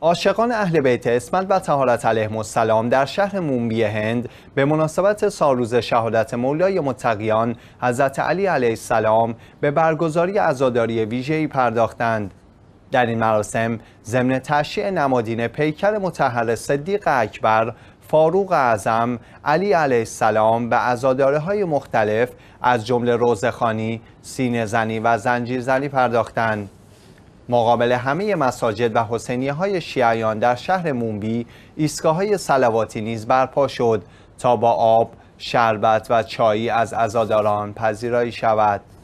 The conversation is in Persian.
عاشقان اهل بیت اسمت و تهارت علیهم السلام در شهر مومبی هند به مناسبت سالروز شهادت مولای متقیان حضرت علی علیه السلام به برگزاری عزاداری ویژه‌ای پرداختند در این مراسم ضمن تشییع نمادین پیکر متحر صدیق اکبر فاروق اعظم علی علیه السلام به ازاداره های مختلف از جمله روزخانی، سینه زنی و زنجیر زنی پرداختند. مقابل همه مساجد و حسینیه های شیعیان در شهر مونبی ایستگاه های سلواتی نیز برپا شد تا با آب، شربت و چایی از ازاداران پذیرایی شود.